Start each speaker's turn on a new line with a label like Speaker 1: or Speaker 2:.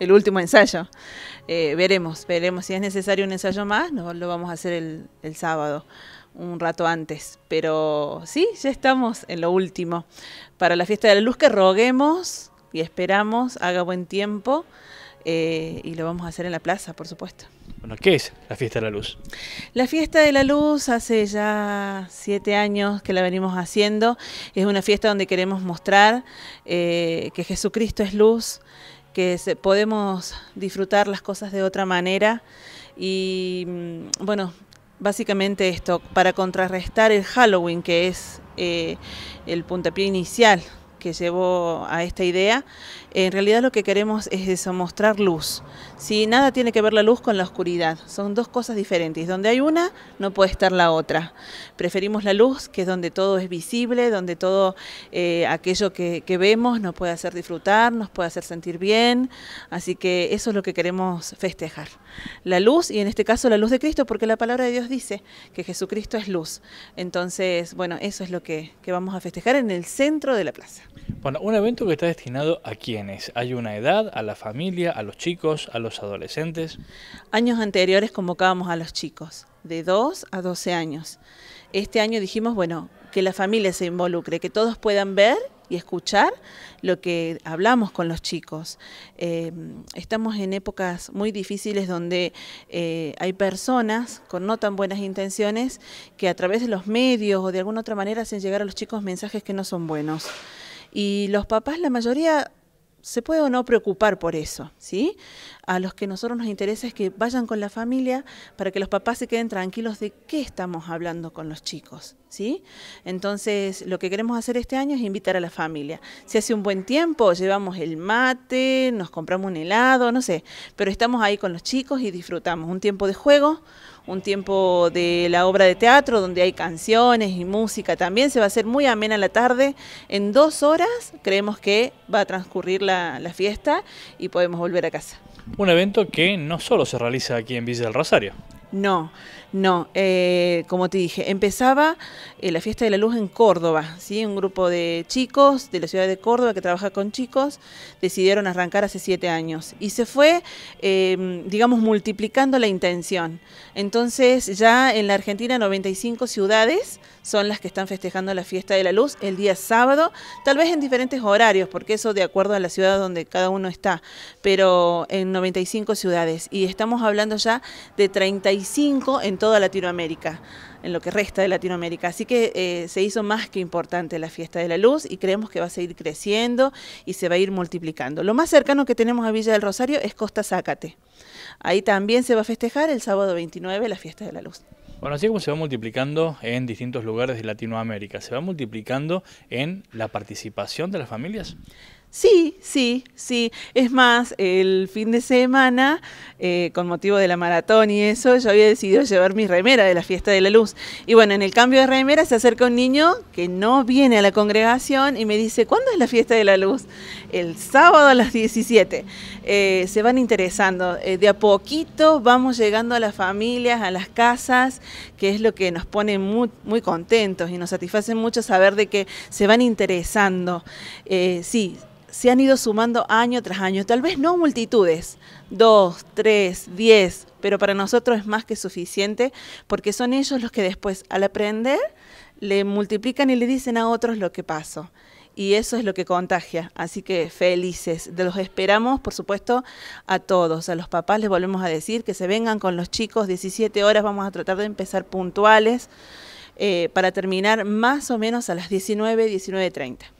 Speaker 1: el último ensayo. Eh, veremos, veremos si es necesario un ensayo más, no, lo vamos a hacer el, sábado un rato antes. Pero sí, ya estamos en lo último. Para la fiesta de la luz que roguemos y esperamos, haga buen tiempo. Eh, y lo vamos a hacer en la plaza, por supuesto.
Speaker 2: Bueno, ¿qué es la Fiesta de la Luz?
Speaker 1: La Fiesta de la Luz hace ya siete años que la venimos haciendo. Es una fiesta donde queremos mostrar eh, que Jesucristo es luz que podemos disfrutar las cosas de otra manera y mm, bueno, básicamente esto, para contrarrestar el Halloween que es eh, el puntapié inicial que llevó a esta idea, en realidad lo que queremos es mostrar luz. Si Nada tiene que ver la luz con la oscuridad, son dos cosas diferentes. Donde hay una, no puede estar la otra. Preferimos la luz, que es donde todo es visible, donde todo eh, aquello que, vemos nos puede hacer disfrutar, nos puede hacer sentir bien. Así que eso es lo que queremos festejar. La luz, y en este caso la luz de Cristo, porque la palabra de Dios dice que Jesucristo es luz. Entonces, bueno, eso es lo que vamos a festejar en el
Speaker 2: centro de la plaza. Bueno, un evento que está destinado a quienes. Hay una edad, a la familia, a los chicos, a los adolescentes. Años anteriores convocábamos a los chicos, de
Speaker 1: 2 a 12 años. Este año dijimos, bueno, que la familia se involucre, que todos puedan ver y escuchar lo que hablamos con los chicos. Em, estamos en épocas muy difíciles donde eh, hay personas con no tan buenas intenciones que a través de los medios o de alguna otra manera hacen llegar a los chicos mensajes que no son buenos. Y los papás, la mayoría, se puede o no preocupar por eso, ¿sí? A los que nosotros nos interesa es que vayan con la familia para que los papás se queden tranquilos de qué estamos hablando con los chicos, ¿sí? Entonces, lo que queremos hacer este año es invitar a la familia. Si hace un buen tiempo, llevamos el mate, nos compramos un helado, no sé, pero estamos ahí con los chicos y disfrutamos un tiempo de juego, un tiempo de la obra de teatro donde hay canciones y música también. Se va a hacer muy amena la tarde. En dos horas creemos que va a transcurrir la, fiesta y podemos volver a
Speaker 2: casa. Un evento que no solo se realiza aquí en Villa del Rosario.
Speaker 1: No, no. Eh, como te dije, empezaba eh, la fiesta de la luz en Córdoba, ¿sí? Un grupo de chicos de la ciudad de Córdoba que trabaja con chicos decidieron arrancar hace siete años y se fue, em, digamos, multiplicando la intención. Entonces, ya en la Argentina, 95 ciudades son las que están festejando la fiesta de la luz el día sábado, tal vez en diferentes horarios, porque eso de acuerdo a la ciudad donde cada uno está, pero en 95 ciudades. Y estamos hablando ya de 35 en toda Latinoamérica, en lo que resta de Latinoamérica. Así que eh, se hizo más que importante la fiesta de la luz y creemos que va a seguir creciendo y se va a ir multiplicando. Lo más cercano que tenemos a Villa del Rosario es Costa Zácate. Ahí también se va a festejar el sábado 29 la fiesta de la luz.
Speaker 2: Bueno, así como se va multiplicando en distintos lugares de Latinoamérica, ¿se va multiplicando en la participación de las familias? Sí, sí, sí. Es más, el
Speaker 1: fin de semana, eh, con motivo de la maratón y eso, yo había decidido llevar mi remera de la fiesta de la luz. Y bueno, en el cambio de remera se acerca un niño que no viene a la congregación y me dice, ¿cuándo es la fiesta de la luz? El sábado a las 17. Eh, se van interesando. Eh, de a poquito vamos llegando a las familias, a las casas, que es lo que nos pone muy, contentos y nos satisface mucho saber de que se van interesando. sí se han ido sumando año tras año, tal vez no multitudes, dos, tres, diez, pero para nosotros es más que suficiente porque son ellos los que después al aprender le multiplican y le dicen a otros lo que pasó. Y eso es lo que contagia. Así que felices. Los esperamos, por supuesto, a todos. A los papás les volvemos a decir que se vengan con los chicos. 17 horas vamos a tratar de empezar puntuales eh, para terminar más o menos a las 19, 19.30.